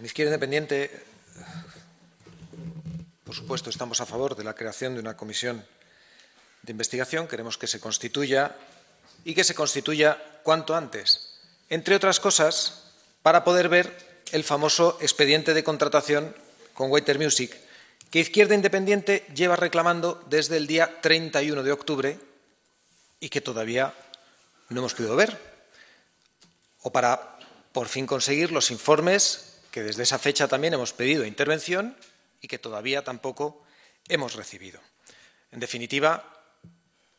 En Izquierda Independiente, por supuesto, estamos a favor de la creación de una comisión de investigación. Queremos que se constituya y que se constituya cuanto antes, entre otras cosas, para poder ver el famoso expediente de contratación con Waiter Music, que Izquierda Independiente lleva reclamando desde el día 31 de octubre y que todavía no hemos podido ver. O para por fin conseguir los informes que desde esa fecha también hemos pedido intervención y que todavía tampoco hemos recibido. En definitiva,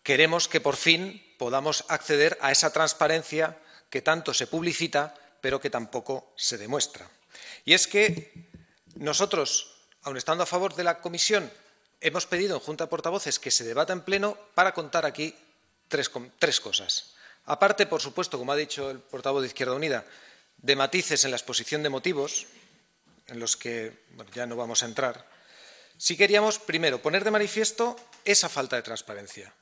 queremos que por fin podamos acceder a esa transparencia que tanto se publicita, pero que tampoco se demuestra. Y es que nosotros, aun estando a favor de la comisión, hemos pedido en Junta de Portavoces que se debata en pleno para contar aquí tres, tres cosas. Aparte, por supuesto, como ha dicho el portavoz de Izquierda Unida, de matices en la exposición de motivos, en los que ya no vamos a entrar, si queríamos, primero, poner de manifiesto esa falta de transparencia.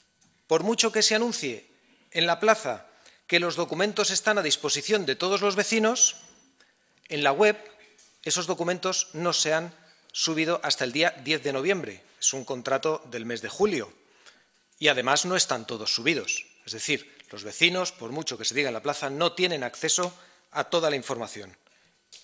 Por mucho que se anuncie en la plaza que los documentos están a disposición de todos los vecinos, en la web esos documentos no se han subido hasta el día 10 de noviembre. Es un contrato del mes de julio. Y además no están todos subidos. Es decir, los vecinos, por mucho que se diga en la plaza, no tienen acceso a toda la información.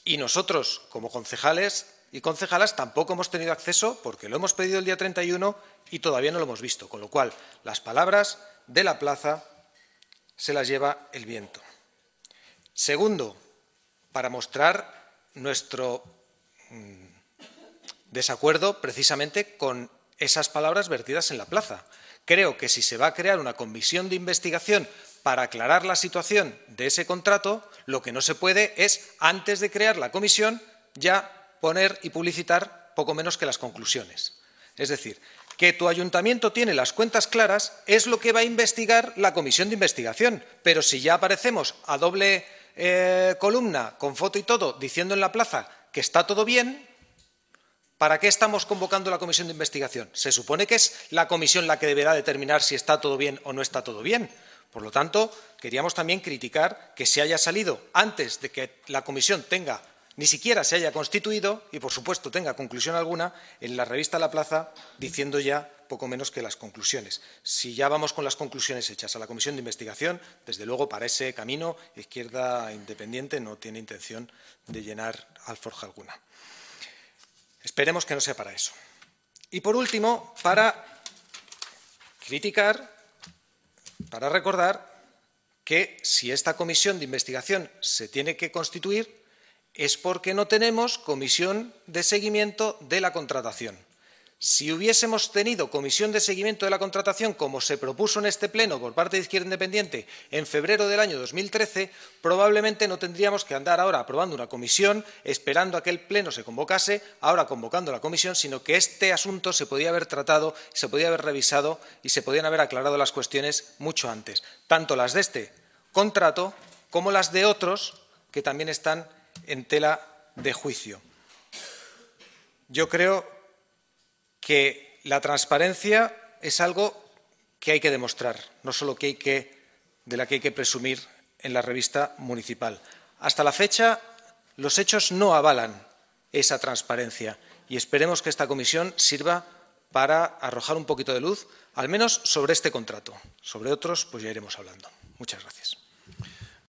Y nosotros, como concejales y concejalas, tampoco hemos tenido acceso porque lo hemos pedido el día 31 y todavía no lo hemos visto. Con lo cual, las palabras de la plaza se las lleva el viento. Segundo, para mostrar nuestro mm, desacuerdo precisamente con esas palabras vertidas en la plaza. Creo que si se va a crear una comisión de investigación para aclarar la situación de ese contrato, lo que no se puede es, antes de crear la comisión, ya poner y publicitar poco menos que las conclusiones. Es decir, que tu ayuntamiento tiene las cuentas claras es lo que va a investigar la comisión de investigación. Pero si ya aparecemos a doble eh, columna, con foto y todo, diciendo en la plaza que está todo bien, ¿para qué estamos convocando la comisión de investigación? Se supone que es la comisión la que deberá determinar si está todo bien o no está todo bien. Por lo tanto, queríamos también criticar que se haya salido antes de que la comisión tenga ni siquiera se haya constituido y, por supuesto, tenga conclusión alguna en la revista La Plaza diciendo ya poco menos que las conclusiones. Si ya vamos con las conclusiones hechas a la comisión de investigación, desde luego para ese camino Izquierda Independiente no tiene intención de llenar alforja alguna. Esperemos que no sea para eso. Y por último, para criticar para recordar que si esta comisión de investigación se tiene que constituir es porque no tenemos comisión de seguimiento de la contratación. Si hubiésemos tenido comisión de seguimiento de la contratación, como se propuso en este Pleno por parte de Izquierda Independiente en febrero del año 2013, probablemente no tendríamos que andar ahora aprobando una comisión, esperando a que el Pleno se convocase, ahora convocando la comisión, sino que este asunto se podía haber tratado, se podía haber revisado y se podían haber aclarado las cuestiones mucho antes, tanto las de este contrato como las de otros que también están en tela de juicio. Yo creo que la transparencia es algo que hay que demostrar, no solo que hay que, de la que hay que presumir en la revista municipal. Hasta la fecha, los hechos no avalan esa transparencia y esperemos que esta comisión sirva para arrojar un poquito de luz, al menos sobre este contrato. Sobre otros, pues ya iremos hablando. Muchas gracias.